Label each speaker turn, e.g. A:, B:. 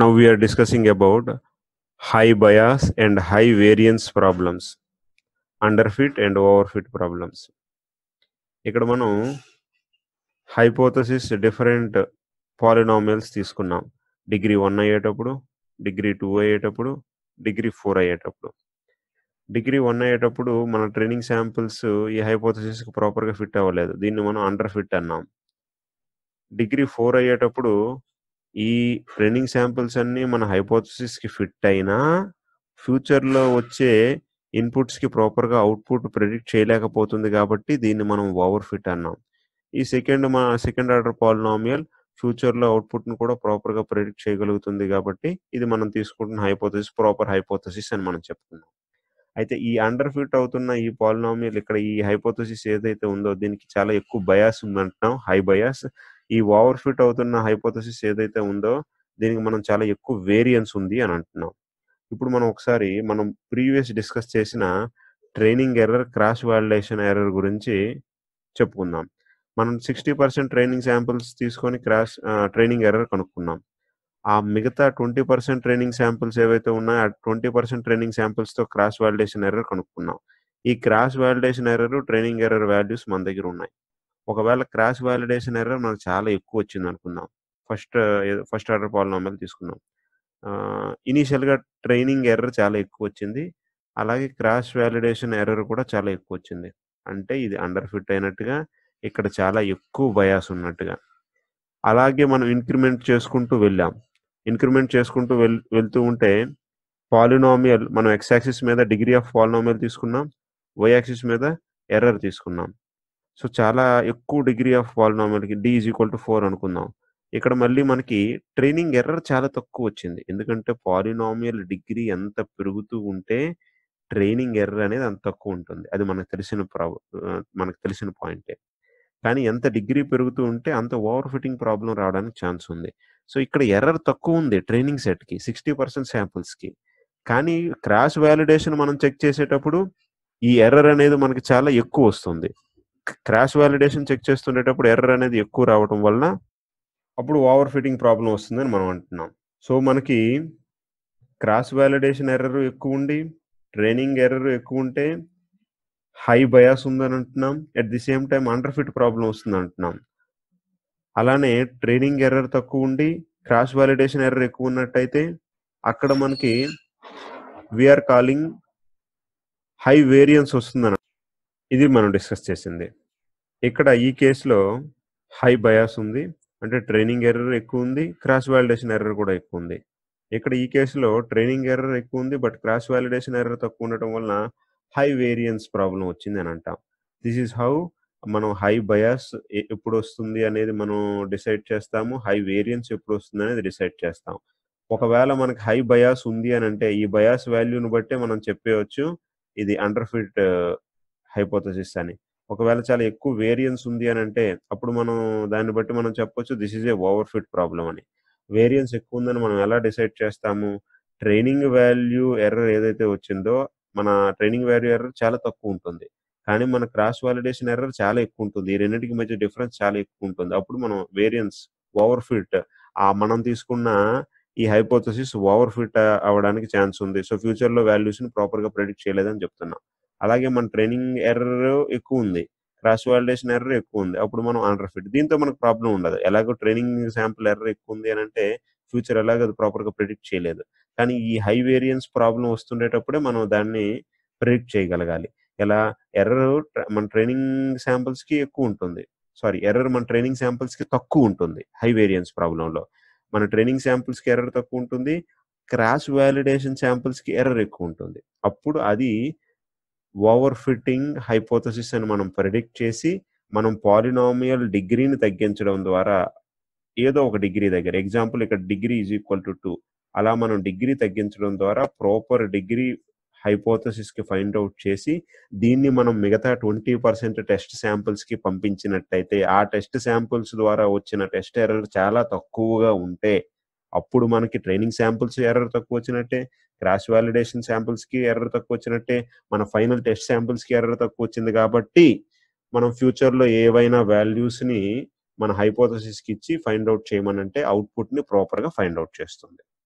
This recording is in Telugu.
A: Now we are discussing about high bias and high variance problems, underfit and overfit problems. ఇక్కడ మనం హైపోథసిస్ డిఫరెంట్ పాలినామియల్స్ తీసుకున్నాం డిగ్రీ వన్ అయ్యేటప్పుడు డిగ్రీ టూ అయ్యేటప్పుడు డిగ్రీ ఫోర్ అయ్యేటప్పుడు డిగ్రీ వన్ అయ్యేటప్పుడు మన ట్రైనింగ్ శాంపిల్స్ ఈ హైపోథసిస్కి ప్రాపర్గా ఫిట్ అవ్వలేదు దీన్ని మనం అండర్ ఫిట్ అన్నాం డిగ్రీ ఫోర్ అయ్యేటప్పుడు ఈ ట్రైనింగ్ శాంపిల్స్ అన్ని మన హైపోథసిస్ కి ఫిట్ అయినా ఫ్యూచర్ లో వచ్చే ఇన్పుట్స్ కి ప్రాపర్ గా అవుట్పుట్ ప్రెడిక్ట్ చేయలేకపోతుంది కాబట్టి దీన్ని మనం ఓవర్ ఫిట్ అన్నాం ఈ సెకండ్ మన సెకండ్ ఆర్డర్ పాలినామియల్ ఫ్యూచర్ లో అవుట్పుట్ ను కూడా ప్రాపర్ గా ప్రెడిక్ట్ చేయగలుగుతుంది కాబట్టి ఇది మనం తీసుకుంటున్న హైపోథసిస్ ప్రాపర్ హైపోథసిస్ అని మనం చెప్తున్నాం అయితే ఈ అండర్ ఫిట్ అవుతున్న ఈ పాలినామియల్ ఇక్కడ ఈ హైపోథసిస్ ఏదైతే ఉందో దీనికి చాలా ఎక్కువ బయాస్ ఉందంటున్నాం హై బయాస్ ఈ ఓవర్ ఫిట్ అవుతున్న హైపోథసిస్ ఏదైతే ఉందో దీనికి మనం చాలా ఎక్కువ వేరియన్స్ ఉంది అని అంటున్నాం ఇప్పుడు మనం ఒకసారి మనం ప్రీవియస్ డిస్కస్ చేసిన training error cross validation error గురించి చెప్పుకుందాం మనం సిక్స్టీ పర్సెంట్ ట్రైనింగ్ శాంపిల్స్ తీసుకొని క్రాష్ ట్రైనింగ్ ఎర్రర్ కనుక్కున్నాం ఆ మిగతా ట్వంటీ పర్సెంట్ ట్రైనింగ్ శాంపిల్స్ ఏవైతే ఉన్నాయో ఆ ట్వంటీ పర్సెంట్ ట్రైనింగ్ శాంపిల్స్తో క్రాష్ వాలిడేషన్ ఎర్రర్ కనుక్కున్నాం ఈ cross validation error training error values మన దగ్గర ఉన్నాయి ఒకవేళ క్రాస్ వ్యాలిడేషన్ ఎర్ర మనకు చాలా ఎక్కువ వచ్చింది అనుకుందాం ఫస్ట్ ఫస్ట్ ఆర్డర్ పాలినామల్ తీసుకున్నాం ఇనీషియల్గా ట్రైనింగ్ ఎర్ర చాలా ఎక్కువ వచ్చింది అలాగే క్రాస్ వ్యాలిడేషన్ ఎర్రర్ కూడా చాలా ఎక్కువ వచ్చింది అంటే ఇది అండర్ ఫిట్ అయినట్టుగా ఇక్కడ చాలా ఎక్కువ బయాస్ ఉన్నట్టుగా అలాగే మనం ఇంక్రిమెంట్ చేసుకుంటూ వెళ్ళాం ఇంక్రిమెంట్ చేసుకుంటూ వెల్ వెళ్తూ ఉంటే పాలినామియల్ మనం ఎక్స్ యాక్సిస్ మీద డిగ్రీ ఆఫ్ పాలినామియల్ తీసుకున్నాం వై యాక్సిస్ మీద ఎర్రర్ తీసుకున్నాం సో చాలా ఎక్కువ డిగ్రీ ఆఫ్ పాలినామియల్కి D is equal to four అనుకుందాం ఇక్కడ మళ్ళీ మనకి ట్రైనింగ్ ఎర్రర్ చాలా తక్కువ వచ్చింది ఎందుకంటే పాలినామియల్ డిగ్రీ ఎంత పెరుగుతూ ఉంటే ట్రైనింగ్ ఎర్రర్ అనేది అంత తక్కువ ఉంటుంది అది మనకు తెలిసిన ప్రాబ్ మనకు తెలిసిన పాయింటే కానీ ఎంత డిగ్రీ పెరుగుతూ ఉంటే అంత ఓవర్ ఫిట్టింగ్ ప్రాబ్లం రావడానికి ఛాన్స్ ఉంది సో ఇక్కడ ఎర్రర్ తక్కువ ఉంది ట్రైనింగ్ సెట్కి సిక్స్టీ పర్సెంట్ శాంపుల్స్కి కానీ క్రాష్ వ్యాలిడేషన్ మనం చెక్ చేసేటప్పుడు ఈ ఎర్రర్ అనేది మనకి చాలా ఎక్కువ వస్తుంది క్రాష్ వ్యాలిడేషన్ చెక్ చేస్తుండేటప్పుడు ఎర్రర్ అనేది ఎక్కువ రావడం వలన అప్పుడు ఓవర్ ఫిట్టింగ్ ప్రాబ్లం వస్తుందని మనం అంటున్నాం సో మనకి క్రాస్ వ్యాలిడేషన్ ఎర్రర్ ఎక్కువ ఉండి ట్రైనింగ్ ఎర్రర్ ఎక్కువ ఉంటే హై బయాస్ ఉందని అంటున్నాం at the same time under fit problem వస్తుంది అంటున్నాం అలానే ట్రైనింగ్ ఎర్రర్ తక్కువ ఉండి క్రాష్ వ్యాలిడేషన్ ఎర్రర్ ఎక్కువ ఉన్నట్టయితే అక్కడ మనకి వీఆర్ కాలింగ్ హై వేరియన్స్ వస్తుందని ఇది మనం డిస్కస్ చేసింది ఇక్కడ ఈ కేసులో హై బయాస్ ఉంది అంటే ట్రైనింగ్ ఎర్రర్ ఎక్కువ ఉంది క్రాస్ వ్యాలిడేషన్ ఎర్రర్ కూడా ఎక్కువ ఉంది ఇక్కడ ఈ కేసులో ట్రైనింగ్ ఎర్రర్ ఎక్కువ ఉంది బట్ క్రాస్ వ్యాలిడేషన్ ఎర్రర్ తక్కువ ఉండటం వలన హై వేరియన్స్ ప్రాబ్లం వచ్చింది అని అంటాం దిస్ ఈజ్ హౌ మనం హై బయాస్ ఎప్పుడు వస్తుంది అనేది మనం డిసైడ్ చేస్తాము హై వేరియన్స్ ఎప్పుడు వస్తుంది అనేది డిసైడ్ చేస్తాం ఒకవేళ మనకి హై బయాస్ ఉంది అని అంటే ఈ బయాస్ వాల్యూని బట్టే మనం చెప్పేయచ్చు ఇది అండర్ ఫిట్ హైపోథసిస్ అని ఒకవేళ చాలా ఎక్కువ వేరియన్స్ ఉంది అని అంటే అప్పుడు మనం దాన్ని బట్టి మనం చెప్పొచ్చు this is a over fit problem అని వేరియన్స్ ఎక్కువ ఉందని మనం ఎలా డిసైడ్ చేస్తాము ట్రైనింగ్ వాల్యూ ఎర్రర్ ఏదైతే వచ్చిందో మన ట్రైనింగ్ వాల్యూ ఎర్రర్ చాలా తక్కువ ఉంటుంది కానీ మన క్రాస్ వాలిడేషన్ ఎర్రర్ చాలా ఎక్కువ ఉంటుంది ఈ రెండింటికి మధ్య డిఫరెన్స్ చాలా ఎక్కువ ఉంటుంది అప్పుడు మనం వేరియన్స్ ఓవర్ ఫిట్ ఆ మనం తీసుకున్న ఈ హైపోథసిస్ ఓవర్ ఫిట్ అవ్వడానికి ఛాన్స్ ఉంది సో ఫ్యూచర్లో వాల్యూస్ని ప్రాపర్గా ప్రెడిక్ట్ చేయలేదని చెప్తున్నాం అలాగే మన ట్రైనింగ్ ఎర్రర్ ఎక్కువ ఉంది క్రాస్ వాలిడేషన్ ఎర్రర్ ఎక్కువ ఉంది అప్పుడు మనం అండర్ ఫిట్ దీంతో మనకు ప్రాబ్లం ఉండదు ఎలాగో ట్రైనింగ్ శాంపుల్ ఎర్రర్ ఎక్కువ ఉంది అని అంటే ఫ్యూచర్ ఎలాగో అది ప్రాపర్గా ప్రిడిక్ట్ చేయలేదు కానీ ఈ హై వేరియన్స్ ప్రాబ్లం వస్తుండేటప్పుడే మనం దాన్ని ప్రిడిక్ట్ చేయగలగాలి ఎలా ఎర్రర్ మన ట్రైనింగ్ కి ఎక్కువ ఉంటుంది సారీ ఎర్రర్ మన ట్రైనింగ్ కి తక్కువ ఉంటుంది హై వేరియన్స్ ప్రాబ్లంలో మన ట్రైనింగ్ కి ఎర్రర్ తక్కువ ఉంటుంది క్రాస్ వ్యాలిడేషన్ కి ఎర్రర్ ఎక్కువ ఉంటుంది అప్పుడు అది ఓవర్ ఫిట్టింగ్ హైపోథసిస్ అని మనం ప్రిడిక్ట్ చేసి మనం పాలినామియల్ డిగ్రీని తగ్గించడం ద్వారా ఏదో ఒక డిగ్రీ దగ్గర ఎగ్జాంపుల్ ఇక్కడ degree is equal to two అలా మనం డిగ్రీ తగ్గించడం ద్వారా ప్రాపర్ డిగ్రీ హైపోథసిస్కి ఫైండ్ అవుట్ చేసి దీన్ని మనం మిగతా ట్వంటీ పర్సెంట్ టెస్ట్ శాంపిల్స్కి పంపించినట్టయితే ఆ టెస్ట్ శాంపిల్స్ ద్వారా వచ్చిన టెస్ట్ ఎర్రర్ చాలా తక్కువగా ఉంటే అప్పుడు మనకి ట్రైనింగ్ శాంపిల్స్ ఎర్రర్ తక్కువ వచ్చినట్టే క్రాష్ వాలిడేషన్ శాంపిల్స్ కి ఎర్రర్ తక్కువ వచ్చినట్టే మన ఫైనల్ టెస్ట్ శాంపిల్స్ కి ఎర్ర తక్కువ వచ్చింది కాబట్టి మనం ఫ్యూచర్ లో ఏవైనా వాల్యూస్ ని మన హైపోథసిస్ కి ఇచ్చి ఫైండ్ అవుట్ చేయమనంటే అవుట్పుట్ ని ప్రాపర్ గా ఫైండ్ అవుట్ చేస్తుంది